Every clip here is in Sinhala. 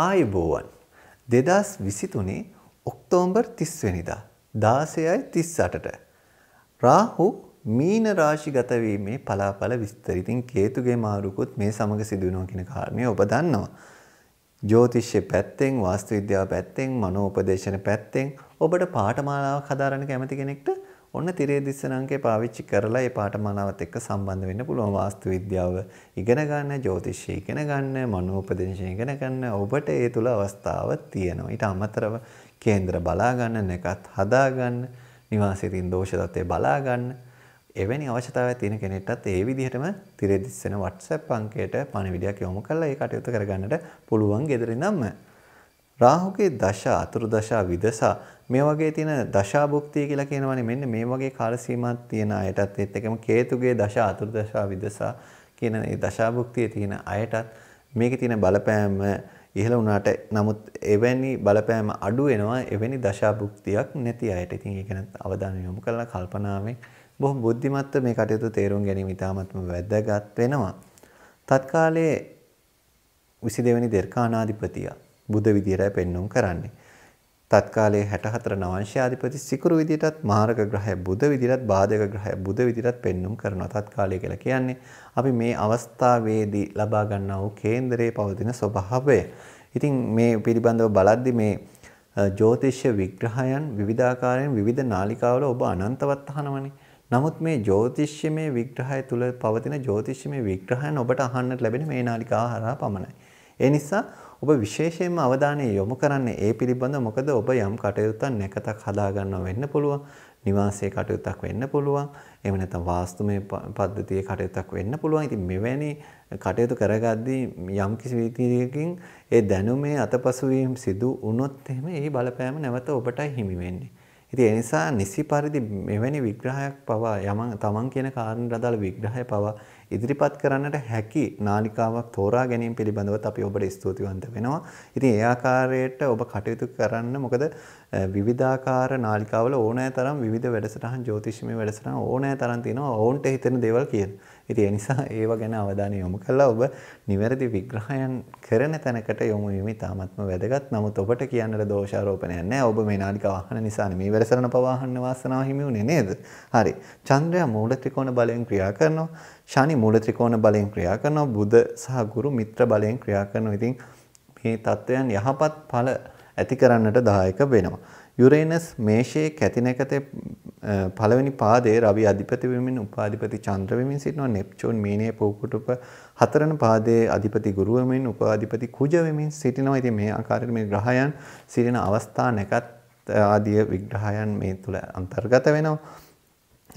ආයුබෝවන් දෙදස් විසිතුනේ ඔක්තෝම්බර් තිස්වනිදා දාසයයි තිස් අටට. රාහු මීන රාශිගතවීමේ පලාපල විස්තරිතින් කේතුගේ මාරුකුත් මේ සමඟ සිදුවනෝ කියෙන කාරණය ඔබ දන්නවා. ජෝතිශ්‍ය පැත්තෙන් වාස්තු විද්‍යා පැත්තෙන් මනෝපදේශන පැත්තෙන් ඔබට පාටමාලාවක් හදාරණ කැමති කෙනෙක්ට ඔන්න තිරේ දිස්සනංකේ පාවිච්චි කරලා ඒ පාඨමාලාවත් එක්ක සම්බන්ධ වෙන්න පුළුවන් වාස්තු විද්‍යාව ඉගෙන ගන්න, ජ්‍යොතිෂය ඉගෙන ගන්න, මනෝපදේශය ඉගෙන ගන්න ඔබට ඒ තුල අවස්ථාව තියෙනවා. ඊට අමතරව කේන්දර බලා ගන්න, නැකත් හදා ගන්න, නිවාසයේ තියෙන දෝෂ තත්ත්වය බලා ගන්න එවැනි අවශ්‍යතාවයක් තියෙන කෙනෙක්ටත් ඒ විදිහටම තිරෙදිස්සන WhatsApp අංකයට පණිවිඩයක් යොමු කරලා ඒ කටයුතු කරගන්නට පුළුවන් gederින්නම්. රාහුගේ දශා අතුරු දශා විදසා මේ වගේ තියෙන දශාභුක්තිය කියලා කියනවනේ මෙන්න මේ වගේ කාල සීමාවක් තියෙන අයටත් ඒත් එකම කේතුගේ දශා අතුරු දශා විදසා කියන ඒ දශාභුක්තිය තියෙන අයටත් මේකේ තියෙන බලපෑම ඉහළ වුණාට නමුත් එවැනි බලපෑම අඩු වෙනවා එවැනි දශාභුක්තියක් නැති අයට. ඉතින් ඒක ගැන අවධානය යොමු කරලා කල්පනාවෙන් බොහොම බුද්ධිමත්ව මේ කටයුතු තේරුම් ගැනීම ඉතාමත්ම වැදගත් වෙනවා. තත්කාලයේ 22 වෙනි දෙර්කානාධිපතියා බුදු විදියටයි පෙන්눔 කරන්නේ. තත්කාලයේ 64 නවංශාධිපති සිකුරු විදියටත් මාරක ග්‍රහය බුද විදියටත් බාධක ග්‍රහය බුද විදියටත් පෙන්눔 කරනවා තත්කාලය කියලා කියන්නේ අපි මේ අවස්ථාවේදී ලබා ගන්නා වූ කේන්දරයේ පවතින ස්වභාවය. ඉතින් මේ පිළිබඳව බලද්දි මේ ජ්‍යොතිෂ්‍ය විග්‍රහයන් විවිධාකාරයෙන් විවිධ නාලිකාවල ඔබ අනන්තවත් අහනවනේ. නමුත් මේ ජ්‍යොතිෂ්‍යමය විග්‍රහය තුල පවතින ජ්‍යොතිෂ්‍යමය විග්‍රහයන් ඔබට අහන්නට ලැබෙන මේ නාලිකාව හරහා පමණයි. ඒ නිසා ඔබ විශේෂයෙන්ම අවධානය යොමු කරන්නේ ඒ පිළිබඳ මොකද ඔබ යම් කටයුත්තක් නැකතක් හදාගන්නවා වෙන්න පුළුවන් නිවාසයේ කටයුත්තක් වෙන්න පුළුවන් එහෙම නැත්නම් වාස්තුමය පද්ධතියේ කටයුත්තක් වෙන්න පුළුවන් ඉතින් මෙවැනි කටයුතු කරගද්දී යම් කිසි විදියකින් ඒ දැනුමේ අතපසුවීම් සිදු වුණොත් එහෙම ඒ බලපෑම නැවත ඔබටයි හිමි වෙන්නේ ඉතින් ඒ නිසා නිසි පරිදි මෙවැනි විග්‍රහයක් පවා යමන් තමන් කියන කාරණේ අදාළ විග්‍රහය පවා ඉදිරිපත් කරන්නට හැකි නාලිකාවක් තෝරා ගැනීම පිළිබඳවත් අපි ඔබට ස්තුතිවන්ත වෙනවා. ඉතින් ඒ ආකාරයට ඔබ කටයුතු කරන්න මොකද විවිධාකාර නාලිකාවල ඕනෑ තරම් විවිධ වැඩසටහන් ජ්‍යොතිෂ්‍යමය වැඩසටහන් ඕනෑ තරම් තියෙනවා. ඔවුන්ට හිතෙන දේවල් කියන. ඉතින් ඒ නිසා ඒව ගැන අවධානය යොමු කළා ඔබ නිවැරදි විග්‍රහයන් කරන තැනකට යොමු වීම ඉතාමත්ම වැදගත්. නමුත් ඔබට කියන්නට දෝෂාරෝපණයක් නැහැ. ඔබ මේ නාලිකාව අහන නිසානේ මේ වැඩසටහන පවා අහන්න වාසනාව හිමි වුණේ නේද? හරි. චන්ද්‍රයා මූල ත්‍රිකෝණ බලයෙන් ක්‍රියා කරනවා. ශනි මූල ත්‍රිකෝණ බලයෙන් ක්‍රියා කරනවා බුද සහ ගුරු මිත්‍ර බලයෙන් ක්‍රියා කරනවා. ඉතින් මේ தත්වයන් යහපත් ඵල ඇති කරන්නට දායක වෙනවා. යුරේනස් මේෂයේ කැතිනකතේ පළවෙනි පාදයේ රවි අධිපති වෙමින් උපාධිපති චන්ද්‍ර වෙමින් සිටිනවා. නෙප්චූන් මීනයේ පොකුටුප හතරන පාදයේ අධිපති ගුරු වෙමින් උපාධිපති කුජ වෙමින් සිටිනවා. ඉතින් මේ ආකාරයට මේ ග්‍රහයන් සිටින අවස්ථා නැකත් ආදී විග්‍රහයන් මේ තුල අන්තර්ගත වෙනවා.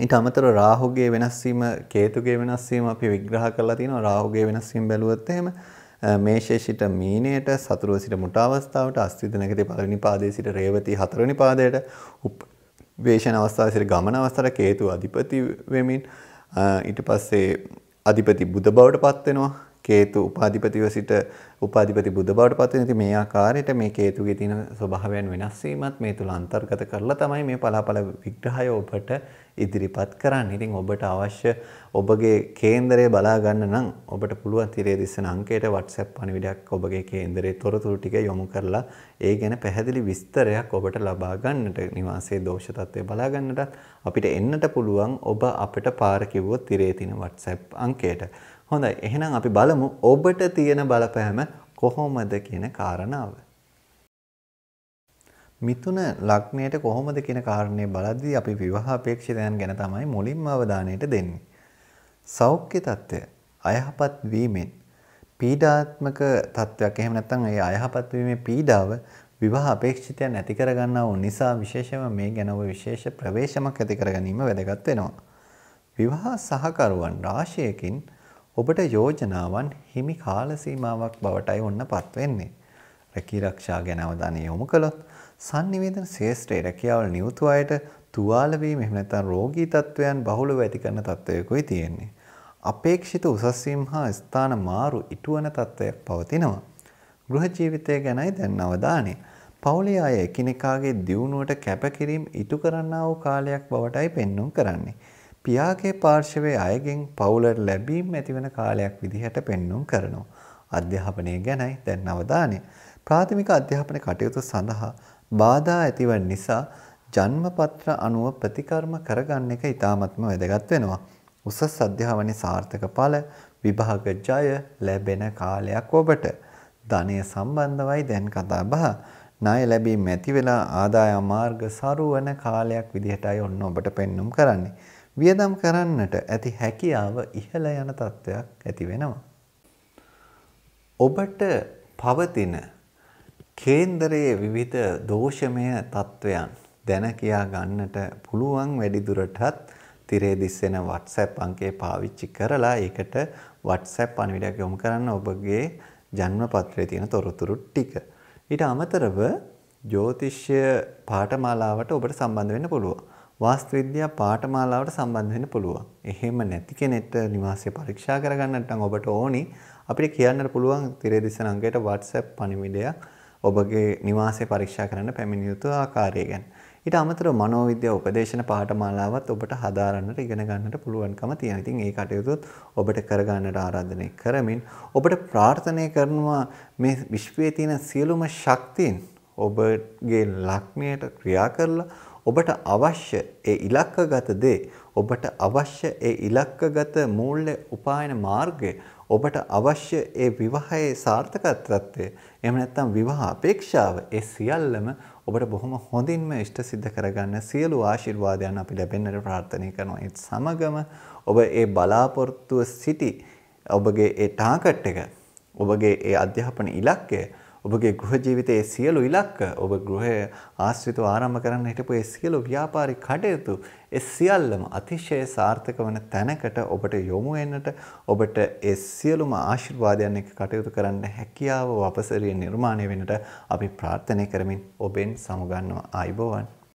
ඊට අමතරව රාහුගේ වෙනස් වීම කේතුගේ වෙනස් වීම අපි විග්‍රහ කරලා තිනවා රාහුගේ වෙනස් වීම බැලුවොත් එහෙම මේෂයේ සිට මීනයට සතුරුව සිට මුට අවස්ථාවට අස්තිදනකදී පළවෙනි පාදයේ සිට රේවති හතරවෙනි පාදයට වේෂණ අවස්ථාවේ සිට ගමන අවස්ථාවට කේතු අධිපති වෙමින් ඊට පස්සේ අධිපති බුද බවට පත් වෙනවා කේතු උපාධිපතිව සිට උපාධිපති බුද්ධ බවට පත් වෙන ඉතින් මේ ආකාරයට මේ කේතුගේ තියෙන ස්වභාවයන් වෙනස් වීමත් මේ තුල අන්තර්ගත කරලා තමයි මේ පලාපල විග්‍රහය ඔබට ඉදිරිපත් කරන්නේ. ඉතින් ඔබට අවශ්‍ය ඔබගේ කේන්දරය බලා ගන්න නම් ඔබට පුළුවන් තිරේ දිස්සන අංකයට WhatsApp පණිවිඩයක් ඔබගේ කේන්දරයේ තොරතුරු ටික යොමු කරලා ඒ ගැන පැහැදිලි විස්තරයක් ඔබට ලබා ගන්නට නිවාසයේ දෝෂ තත්ත්වය බලා ගන්නටත් අපිට එන්නට පුළුවන් ඔබ අපිට පාර කිව්වොත් තිරේ තියෙන WhatsApp අංකයට. හොඳයි එහෙනම් අපි බලමු ඔබට තියෙන බලපෑම කොහොමද කියන කාරණාව. මිතුන ලග්නයට කොහොමද කියන කාරණේ බලද්දී අපි විවාහ අපේක්ෂිතයන් ගැන තමයි මුලින්ම අවධානයට දෙන්නේ. සෞඛ්‍ය తত্ত্বය අයහපත් වීමෙන් පීඩාත්මක තත්වයක් එහෙම නැත්නම් ඒ අයහපත් වීමේ පීඩාව විවාහ අපේක්ෂිතයන් ඇති කරගන්නා වූ නිසා විශේෂම මේ ගැන ඔබ විශේෂ ප්‍රවේශමක් ඇති කර ගැනීම වැදගත් වෙනවා. විවාහ සහකරුවන් රාශියකින් ඔබට යෝජනාවන් හිමි කාල සීමාවක් බවටයි ඔන්නපත් වෙන්නේ. රැකී රක්ෂා ගැන අවධානය යොමු කළොත් sannivedana ශේෂ්ඨයේ රැකියාවල නියුතු අයට තුවාල වීම එහෙම නැත්නම් රෝගී තත්වයන් බහුලව ඇති කරන තත්වයකුයි තියෙන්නේ. අපේක්ෂිත උසස් වීම හා ස්ථාන මාරු ඉටුවන තත්වයක් පවතිනවා. ගෘහ ජීවිතය ගැනයි දැන් අවධානය. පවුලේ අය එකිනෙකාගේ දියුණුවට කැපකිරීම ඉටු කරන්නා වූ කාලයක් බවටයි පෙන්눔 කරන්නේ. පියාගේ පාර්ශවයේ අයගෙන් පවුලට ලැබීම් ඇතිවන කාලයක් විදිහට පෙන්눔 කරනවා. අධ්‍යාපනය ගැනයි දැන් අවධානය. ප්‍රාථමික අධ්‍යාපන කටයුතු සඳහා බාධා ඇතිවන නිසා ජන්මපත්‍ර අනුව ප්‍රතිකර්ම කරගන්න එක ඉතාමත්ම වැදගත් වෙනවා. උසස් අධ්‍යාපනයේ සාර්ථක ඵල විභාග ජය ලැබෙන කාලයක් ඔබට. ධනය සම්බන්ධවයි දැන් කතා බහ. ණය ලැබීම් ඇති වෙලා ආදායම් මාර්ග සරුවන කාලයක් විදිහටයි ඔන්න ඔබට පෙන්눔 කරන්නේ. වියදම් කරන්නට ඇති හැකියාව ඉහළ යන තත්ත්වයක් ඇති වෙනවා. ඔබට පවතින කේන්දරයේ විවිධ දෝෂමය තත්ත්වයන් දැන කියා ගන්නට පුළුවන් වැඩිදුරටත් තිරේ දිස්සෙන WhatsApp අංකය පාවිච්චි කරලා ඒකට WhatsApp පණිවිඩයක් යොමු කරන්න ඔබගේ ජන්ම පත්‍රයේ තියෙන තොරතුරු ටික. ඊට අමතරව ජ්‍යෝතිෂ්‍ය පාඨමාලාවට ඔබට සම්බන්ධ වෙන්න පුළුවන්. වාස්තු විද්‍යා පාඨමාලාවට සම්බන්ධ වෙන්න පුළුවන්. එහෙම නැති කෙනෙක්ට නිවාසය පරීක්ෂා කරගන්න නැත්නම් ඔබට ඕනි අපිට කියන්නට පුළුවන් තිරේ දිසන අංගයට WhatsApp පණිවිඩයක් ඔබගේ නිවාසය පරීක්ෂා කරන්න පැමිණිය යුතු ආකාරය ගැන. ඊට අමතරව මනෝවිද්‍යා උපදේශන පාඨමාලාවත් ඔබට හදාරන්නට ඉගෙන ගන්නට පුළුවන්කම තියෙනවා. ඉතින් ඒ කටයුතුත් ඔබට කර ගන්නට ආරාධනය කරමින් ඔබට ප්‍රාර්ථනා කරනවා මේ විශ්වයේ තියෙන සියලුම ශක්තියින් ඔබගේ ලක්ෂණයට ක්‍රියා කරලා ඔබට අවශ්‍ය ඒ ඉලක්කගත දේ ඔබට අවශ්‍ය ඒ ඉලක්කගත මූල්‍ය උපායන මාර්ගය ඔබට අවශ්‍ය ඒ විවාහයේ සාර්ථකත්වය එහෙම නැත්නම් විවාහ අපේක්ෂාව ඒ සියල්ලම ඔබට බොහොම හොඳින්ම ඉෂ්ට සිද්ධ කරගන්න සියලු ආශිර්වාදයන් අපි ලැබෙන්නට ප්‍රාර්ථනා කරනවා ඒත් සමගම ඔබ ඒ බලාපොරොත්තුව සිටි ඔබගේ ඒ ටාගට් එක ඔබගේ ඒ අධ්‍යාපන ඉලක්කය ඔබගේ ගෘහ ජීවිතයේ සියලු ඉලක්ක ඔබ ගෘහය ආශ්‍රිතව ආරම්භ කරන්න හිටපු ඒ සියලු ව්‍යාපාරික කටයුතු ඒ සියල්ලම අතිශය සාර්ථක වන තැනකට ඔබට යොමු වෙන්නට ඔබට ඒ සියලුම ආශිර්වාදයන් එක්ක කටයුතු කරන්න හැකියාව වපසරිය නිර්මාණය වෙන්නට අපි ප්‍රාර්ථනා කරමින් ඔබෙන් සමුගන්නවා ආයුබෝවන්